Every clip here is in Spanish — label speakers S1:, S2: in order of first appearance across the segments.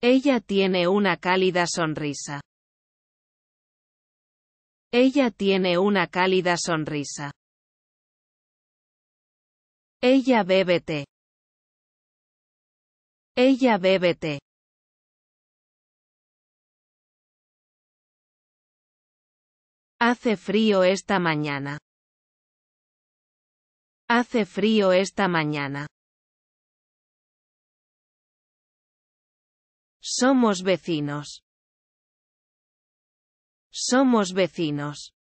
S1: Ella tiene una cálida sonrisa. Ella tiene una cálida sonrisa. Ella bebe Ella bebe Hace frío esta mañana. Hace frío esta mañana. Somos vecinos. Somos vecinos.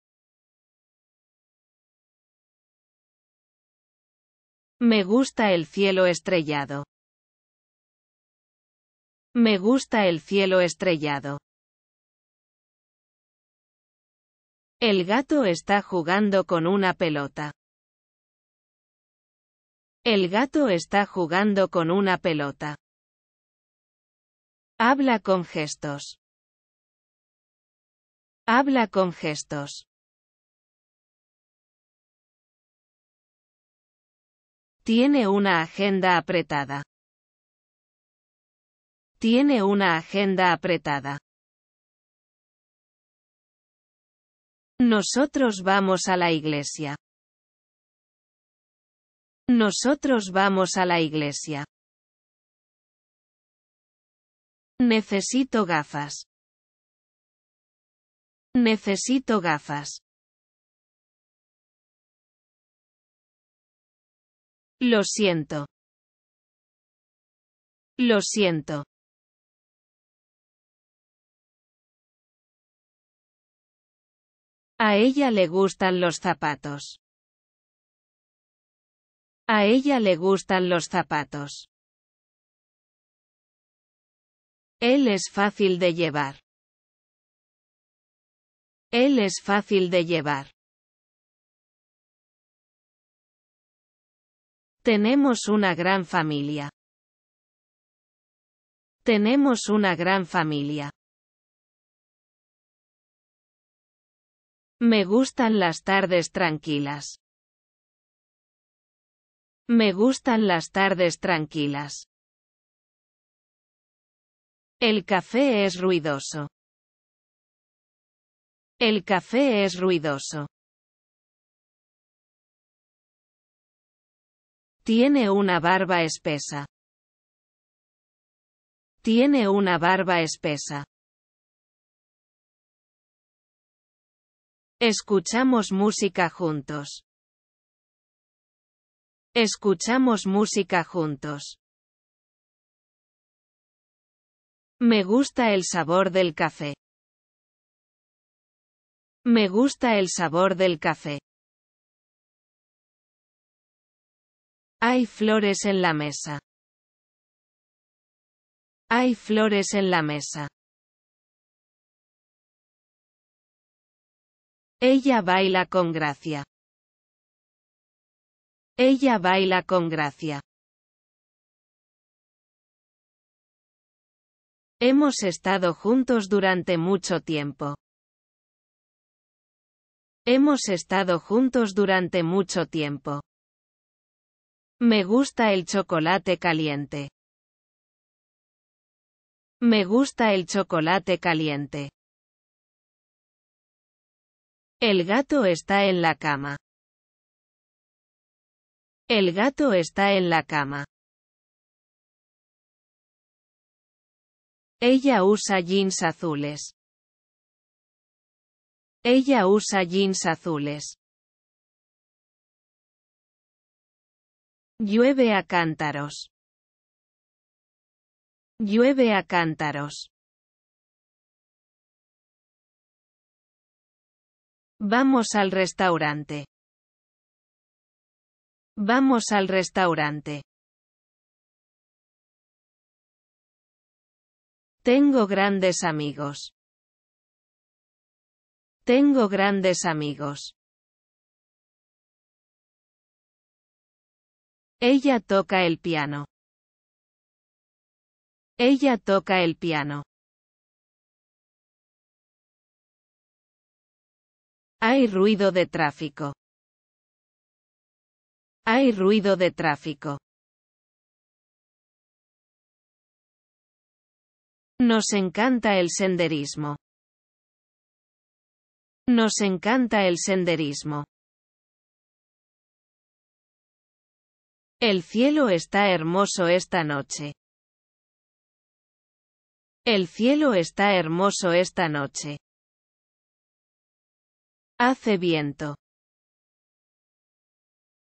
S1: Me gusta el cielo estrellado. Me gusta el cielo estrellado. El gato está jugando con una pelota. El gato está jugando con una pelota. Habla con gestos. Habla con gestos. Tiene una agenda apretada. Tiene una agenda apretada. Nosotros vamos a la iglesia. Nosotros vamos a la iglesia. Necesito gafas. Necesito gafas. Lo siento. Lo siento. A ella le gustan los zapatos. A ella le gustan los zapatos. Él es fácil de llevar. Él es fácil de llevar. Tenemos una gran familia. Tenemos una gran familia. Me gustan las tardes tranquilas. Me gustan las tardes tranquilas. El café es ruidoso. El café es ruidoso. Tiene una barba espesa. Tiene una barba espesa. Escuchamos música juntos. Escuchamos música juntos. Me gusta el sabor del café. Me gusta el sabor del café. Hay flores en la mesa. Hay flores en la mesa. Ella baila con gracia. Ella baila con gracia. Hemos estado juntos durante mucho tiempo. Hemos estado juntos durante mucho tiempo. Me gusta el chocolate caliente. Me gusta el chocolate caliente. El gato está en la cama. El gato está en la cama. Ella usa jeans azules. Ella usa jeans azules. Llueve a cántaros. Llueve a cántaros. Vamos al restaurante. Vamos al restaurante. Tengo grandes amigos. Tengo grandes amigos. Ella toca el piano. Ella toca el piano. Hay ruido de tráfico. Hay ruido de tráfico. Nos encanta el senderismo. Nos encanta el senderismo. El cielo está hermoso esta noche. El cielo está hermoso esta noche. Hace viento.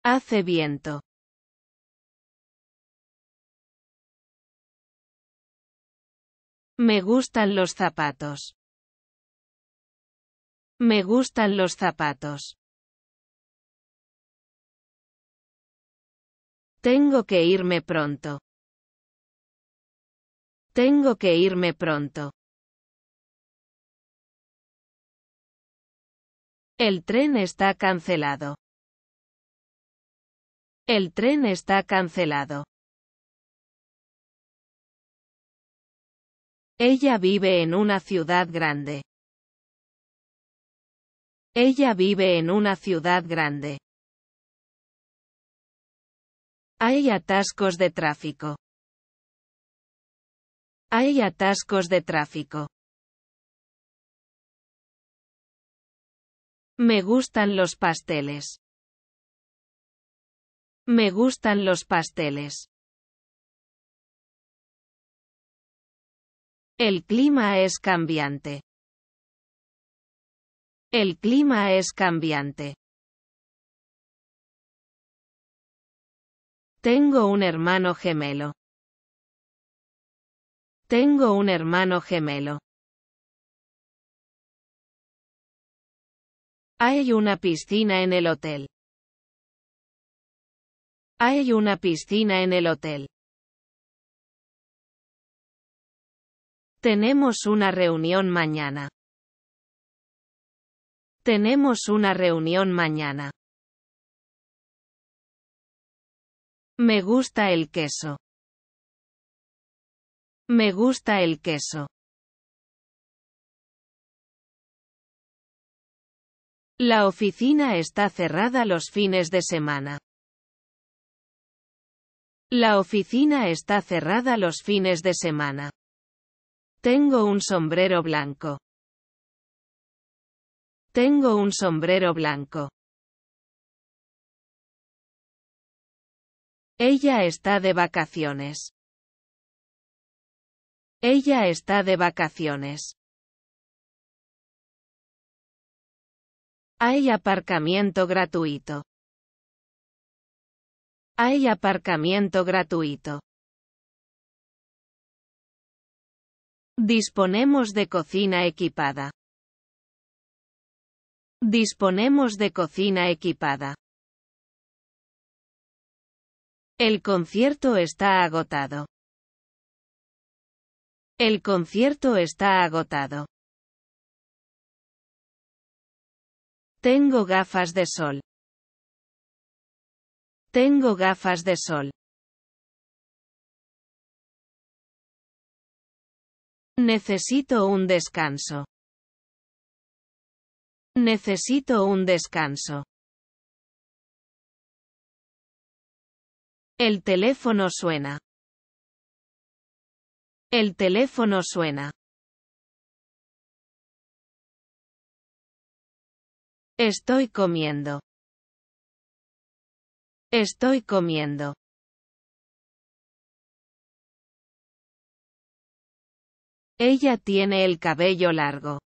S1: Hace viento. Me gustan los zapatos. Me gustan los zapatos. Tengo que irme pronto. Tengo que irme pronto. El tren está cancelado. El tren está cancelado. Ella vive en una ciudad grande. Ella vive en una ciudad grande. Hay atascos de tráfico. Hay atascos de tráfico. Me gustan los pasteles. Me gustan los pasteles. El clima es cambiante. El clima es cambiante. Tengo un hermano gemelo. Tengo un hermano gemelo. Hay una piscina en el hotel. Hay una piscina en el hotel. Tenemos una reunión mañana. Tenemos una reunión mañana. Me gusta el queso. Me gusta el queso. La oficina está cerrada los fines de semana. La oficina está cerrada los fines de semana. Tengo un sombrero blanco. Tengo un sombrero blanco. Ella está de vacaciones. Ella está de vacaciones. Hay aparcamiento gratuito. Hay aparcamiento gratuito. Disponemos de cocina equipada. Disponemos de cocina equipada. El concierto está agotado. El concierto está agotado. Tengo gafas de sol. Tengo gafas de sol. Necesito un descanso. Necesito un descanso. El teléfono suena. El teléfono suena. Estoy comiendo. Estoy comiendo. Ella tiene el cabello largo.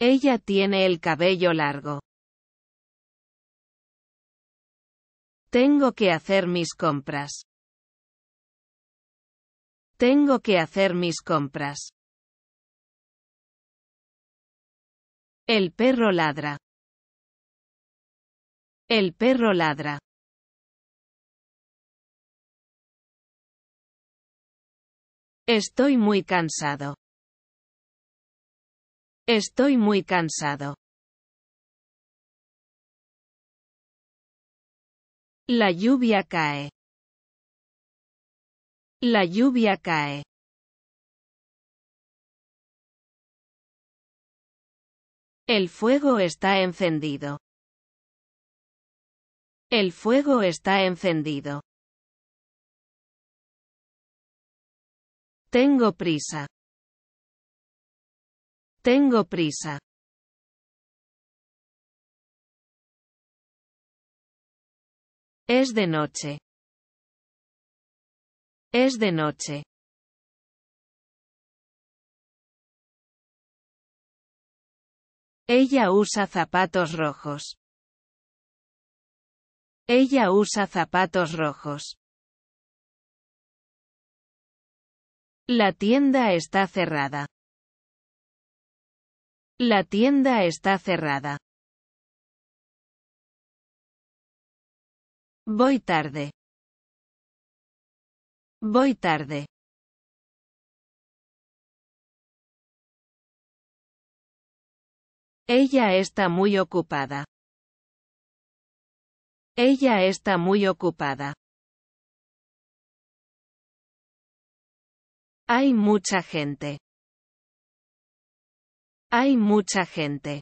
S1: Ella tiene el cabello largo. Tengo que hacer mis compras. Tengo que hacer mis compras. El perro ladra. El perro ladra. Estoy muy cansado. Estoy muy cansado. La lluvia cae. La lluvia cae. El fuego está encendido. El fuego está encendido. Tengo prisa. Tengo prisa. Es de noche. Es de noche. Ella usa zapatos rojos. Ella usa zapatos rojos. La tienda está cerrada. La tienda está cerrada. Voy tarde. Voy tarde. Ella está muy ocupada. Ella está muy ocupada. Hay mucha gente. Hay mucha gente.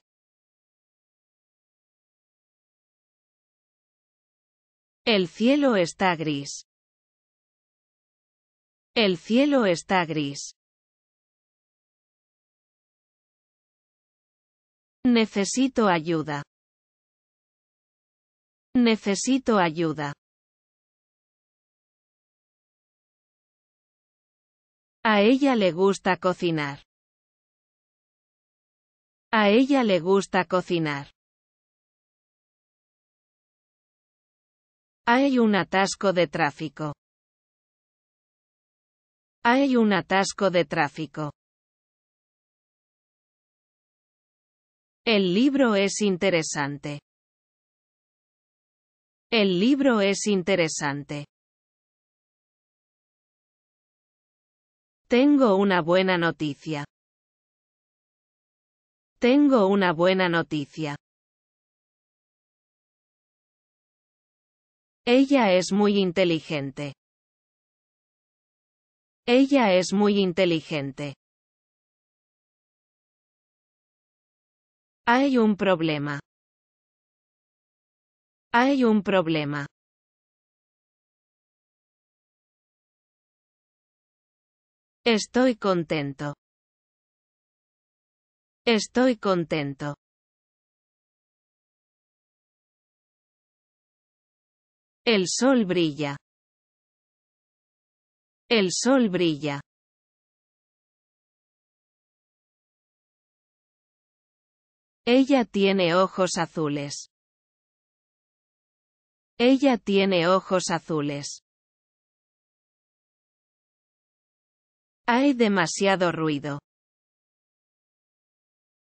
S1: El cielo está gris. El cielo está gris. Necesito ayuda. Necesito ayuda. A ella le gusta cocinar. A ella le gusta cocinar. Hay un atasco de tráfico. Hay un atasco de tráfico. El libro es interesante. El libro es interesante. Tengo una buena noticia. Tengo una buena noticia. Ella es muy inteligente. Ella es muy inteligente. Hay un problema. Hay un problema. Estoy contento. Estoy contento. El sol brilla. El sol brilla. Ella tiene ojos azules. Ella tiene ojos azules. Hay demasiado ruido.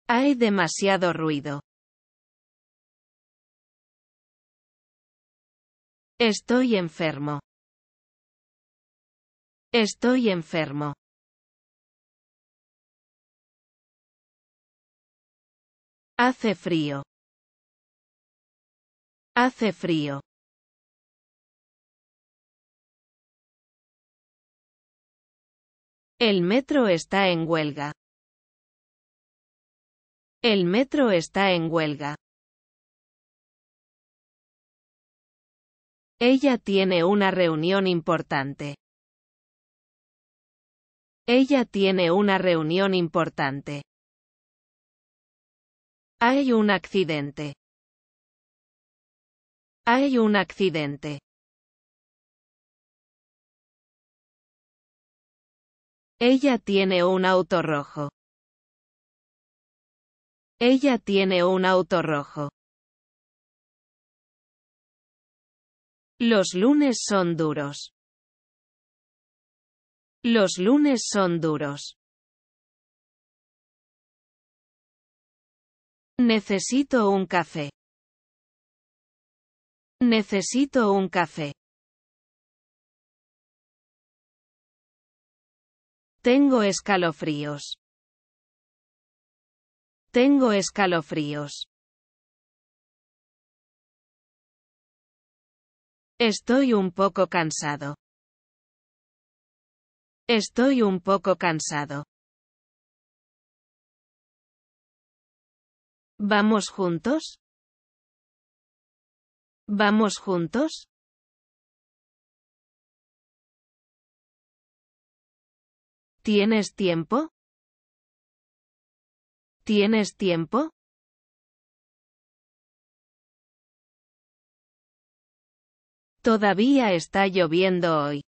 S1: Hay demasiado ruido. Estoy enfermo. Estoy enfermo. Hace frío. Hace frío. El metro está en huelga. El metro está en huelga. Ella tiene una reunión importante. Ella tiene una reunión importante. Hay un accidente. Hay un accidente. Ella tiene un auto rojo. Ella tiene un auto rojo. Los lunes son duros. Los lunes son duros. Necesito un café. Necesito un café. Tengo escalofríos. Tengo escalofríos. Estoy un poco cansado. Estoy un poco cansado. ¿Vamos juntos? ¿Vamos juntos? ¿Tienes tiempo? ¿Tienes tiempo? Todavía está lloviendo hoy.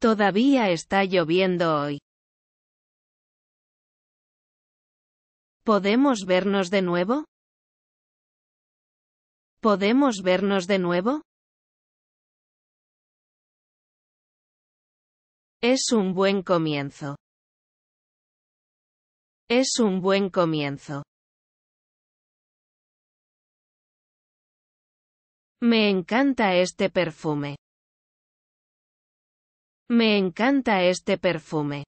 S1: Todavía está lloviendo hoy. ¿Podemos vernos de nuevo? ¿Podemos vernos de nuevo? Es un buen comienzo. Es un buen comienzo. Me encanta este perfume. Me encanta este perfume.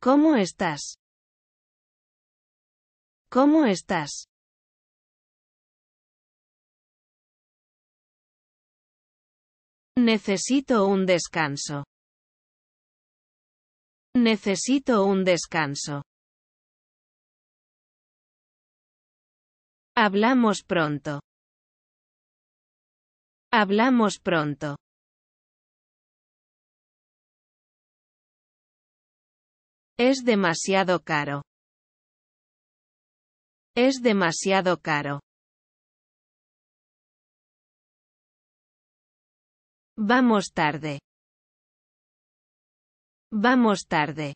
S1: ¿Cómo estás? ¿Cómo estás? Necesito un descanso. Necesito un descanso. Hablamos pronto. Hablamos pronto. Es demasiado caro. Es demasiado caro. Vamos tarde. Vamos tarde.